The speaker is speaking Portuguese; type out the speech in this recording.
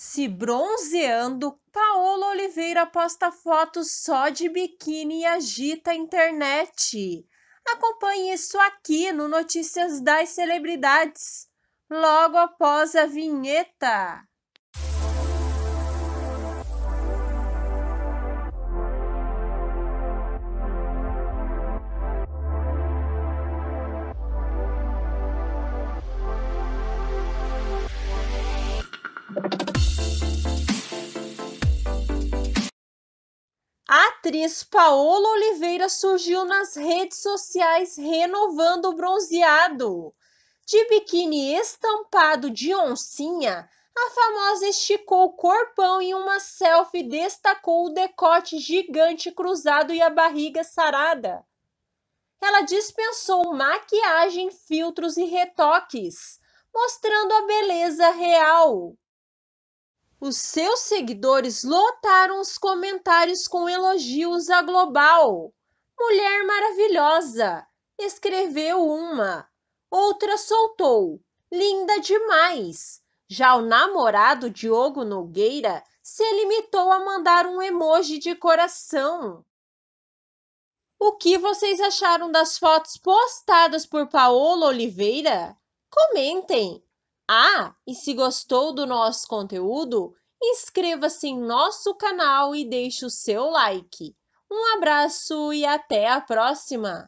Se bronzeando, Paola Oliveira posta fotos só de biquíni e agita a internet. Acompanhe isso aqui no Notícias das Celebridades, logo após a vinheta. atriz Paola Oliveira surgiu nas redes sociais renovando o bronzeado. De biquíni estampado de oncinha, a famosa esticou o corpão em uma selfie e destacou o decote gigante cruzado e a barriga sarada. Ela dispensou maquiagem, filtros e retoques, mostrando a beleza real. Os seus seguidores lotaram os comentários com elogios à Global. Mulher maravilhosa, escreveu uma. Outra soltou. Linda demais. Já o namorado Diogo Nogueira se limitou a mandar um emoji de coração. O que vocês acharam das fotos postadas por Paola Oliveira? Comentem! Ah, e se gostou do nosso conteúdo, inscreva-se em nosso canal e deixe o seu like. Um abraço e até a próxima!